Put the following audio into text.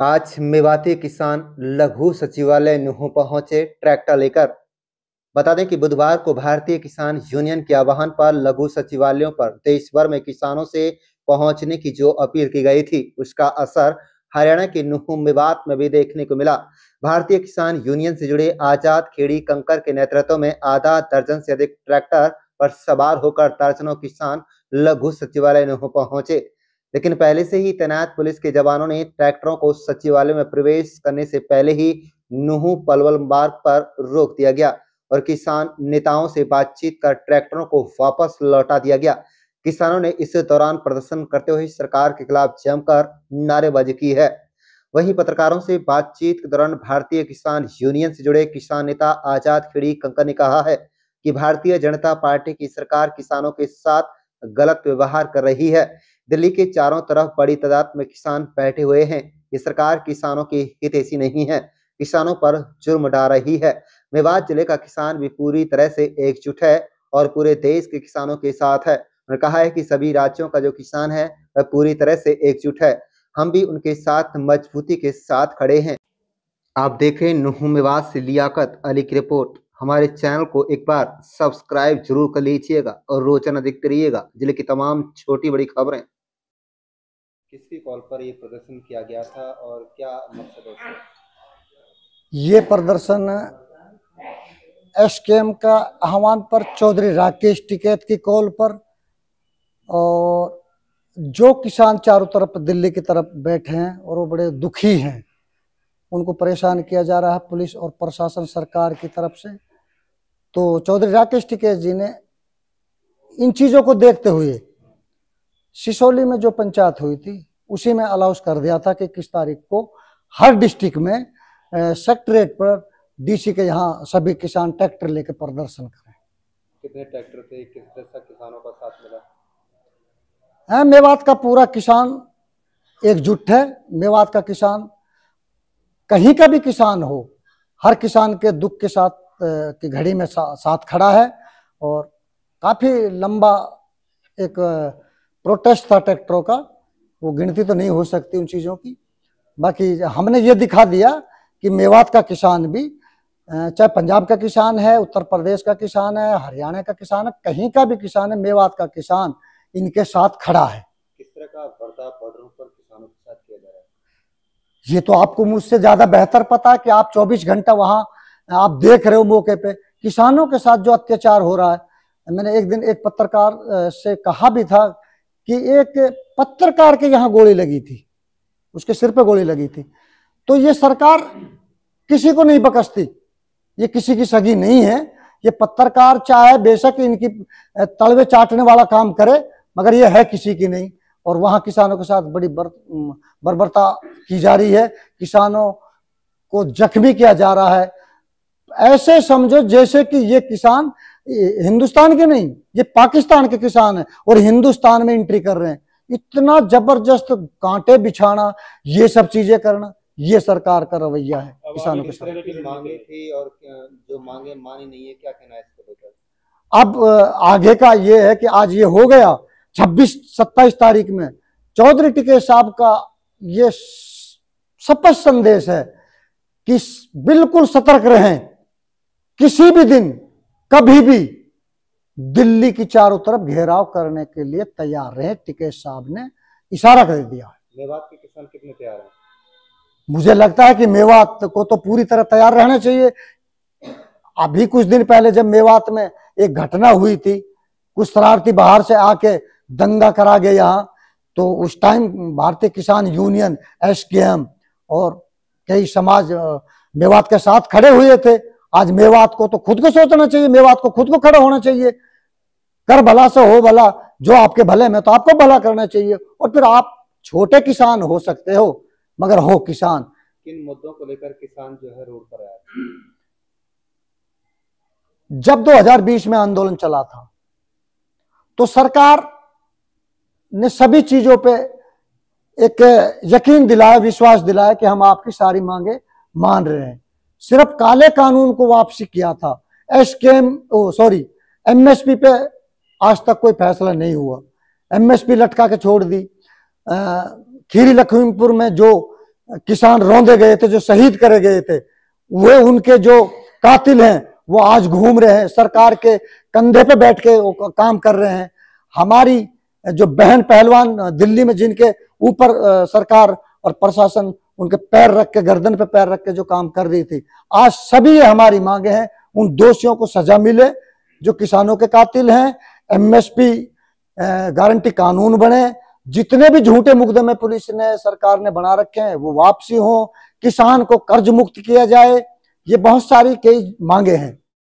आज मेवाती किसान लघु सचिवालय नुह पहुंचे ट्रैक्टर लेकर बता दें कि बुधवार को भारतीय किसान यूनियन के आह्वान पर लघु सचिवालयों पर देश भर में किसानों से पहुंचने की जो अपील की गई थी उसका असर हरियाणा के नुह मेवात में भी देखने को मिला भारतीय किसान यूनियन से जुड़े आजाद खेड़ी कंकर के नेतृत्व में आधा दर्जन से अधिक ट्रैक्टर पर सवार होकर दर्जनों किसान लघु सचिवालय नुह पहुंचे लेकिन पहले से ही तैनात पुलिस के जवानों ने ट्रैक्टरों को सचिवालय में प्रवेश करने से पहले ही नुह पलवल मार्ग पर रोक दिया गया और किसान नेताओं से बातचीत कर ट्रैक्टरों को वापस लौटा दिया गया किसानों ने इस दौरान प्रदर्शन करते हुए सरकार के खिलाफ जमकर नारेबाजी की है वहीं पत्रकारों से बातचीत के दौरान भारतीय किसान यूनियन से जुड़े किसान नेता आजाद खिड़ी कंकर ने कहा है कि भारतीय जनता पार्टी की सरकार किसानों के साथ गलत व्यवहार कर रही है दिल्ली के चारों तरफ बड़ी तादाद में किसान बैठे हुए हैं ये सरकार किसानों की ऐसी नहीं है किसानों पर जुर्म डा रही है मेवात जिले का किसान भी पूरी तरह से एकजुट है और पूरे देश के किसानों के साथ है उन्होंने कहा है कि सभी राज्यों का जो किसान है वह पूरी तरह से एकजुट है हम भी उनके साथ मजबूती के साथ खड़े हैं आप देख रहे नुह मेवात से लियाकत अली की रिपोर्ट हमारे चैनल को एक बार सब्सक्राइब जरूर कर लीजिएगा और रोजाना देखते रहिएगा जिले की तमाम छोटी बड़ी खबरें किसकी कॉल पर ये प्रदर्शन किया गया था और क्या मकसद ये प्रदर्शन एस के एम का आह्वान पर चौधरी राकेश टिकैत की कॉल पर और जो किसान चारों तरफ दिल्ली की तरफ बैठे हैं और वो बड़े दुखी हैं उनको परेशान किया जा रहा है पुलिस और प्रशासन सरकार की तरफ से तो चौधरी राकेश टिकैत जी ने इन चीज़ों को देखते हुए सिसोली में जो पंचायत हुई थी उसी में अलाउस कर दिया था कि किस तारीख को हर डिस्ट्रिक्ट में सेक्ट्रेट पर डीसी के यहाँ सभी किसान ट्रैक्टर लेकर प्रदर्शन करें कितने ट्रैक्टर थे किस तरह किसानों का साथ मिला है मेवात का पूरा किसान एकजुट है मेवात का किसान कहीं का भी किसान हो हर किसान के दुख के साथ की घड़ी में सा, साथ खड़ा है और काफ़ी लंबा एक प्रोटेस्ट था ट्रैक्टरों का वो गिनती तो नहीं हो सकती उन चीज़ों की बाकी हमने ये दिखा दिया कि मेवात का किसान भी चाहे पंजाब का किसान है उत्तर प्रदेश का किसान है हरियाणा का किसान है कहीं का भी किसान है मेवात का किसान इनके साथ खड़ा है किस तरह का बर्ताव बॉर्डरों पर किसानों के साथ किया जा रहा है ये तो आपको मुझसे ज्यादा बेहतर पता है कि आप 24 घंटा वहां आप देख रहे हो मौके पे किसानों के साथ जो अत्याचार हो रहा है मैंने एक दिन एक पत्रकार से कहा भी था कि एक पत्रकार के यहाँ गोली लगी थी उसके सिर पे गोली लगी थी तो ये सरकार किसी को नहीं बकसती ये किसी की सगी नहीं है ये पत्रकार चाहे बेशक इनकी तलवे चाटने वाला काम करे मगर ये है किसी की नहीं और वहां किसानों के साथ बड़ी बर, बर्बरता की जा रही है किसानों को जख्मी किया जा रहा है ऐसे समझो जैसे कि ये किसान हिंदुस्तान के नहीं ये पाकिस्तान के किसान हैं और हिंदुस्तान में एंट्री कर रहे हैं इतना जबरदस्त कांटे बिछाना ये सब चीजें करना ये सरकार का रवैया है किसानों के साथ मांगे थी और जो मांगे मानी नहीं है क्या कहना है अब आगे का ये है कि आज ये हो गया 26 27 तारीख में चौधरी टिकेश साहब का ये स्पष्ट संदेश है कि बिल्कुल सतर्क रहें किसी भी दिन कभी भी दिल्ली की चारों तरफ घेराव करने के लिए तैयार रहे टिकेश साहब ने इशारा कर दिया है मेवात के किसान कितने तैयार हैं मुझे लगता है कि मेवात को तो पूरी तरह तैयार रहना चाहिए अभी कुछ दिन पहले जब मेवात में एक घटना हुई थी कुछ शरारती बाहर से आके दंगा करा गए यहाँ तो उस टाइम भारतीय किसान यूनियन एस और कई समाज मेवात के साथ खड़े हुए थे आज मेवात को तो खुद को सोचना चाहिए मेवात को खुद को खड़ा होना चाहिए कर भला से हो भला जो आपके भले में तो आपको भला करना चाहिए और फिर आप छोटे किसान हो सकते हो मगर हो किसान किन मुद्दों को लेकर किसान जो है रोड पर आया जब 2020 में आंदोलन चला था तो सरकार ने सभी चीजों पे एक यकीन दिलाया विश्वास दिलाया कि हम आपकी सारी मांगे मान रहे हैं सिर्फ काले कानून को वापसी किया था एस के एम सॉरी एमएसपी पे आज तक कोई फैसला नहीं हुआ एमएसपी लटका के छोड़ दी खीरी लखीमपुर में जो किसान रौंदे गए थे जो शहीद करे गए थे वे उनके जो कातिल हैं वो आज घूम रहे हैं सरकार के कंधे पे बैठ के काम कर रहे हैं हमारी जो बहन पहलवान दिल्ली में जिनके ऊपर सरकार और प्रशासन उनके पैर रख के गर्दन पे पैर रख के जो काम कर रही थी आज सभी ये हमारी मांगे हैं उन दोषियों को सजा मिले जो किसानों के कातिल हैं एमएसपी गारंटी कानून बने जितने भी झूठे मुकदमे पुलिस ने सरकार ने बना रखे हैं वो वापसी हो किसान को कर्ज मुक्त किया जाए ये बहुत सारी कई मांगे हैं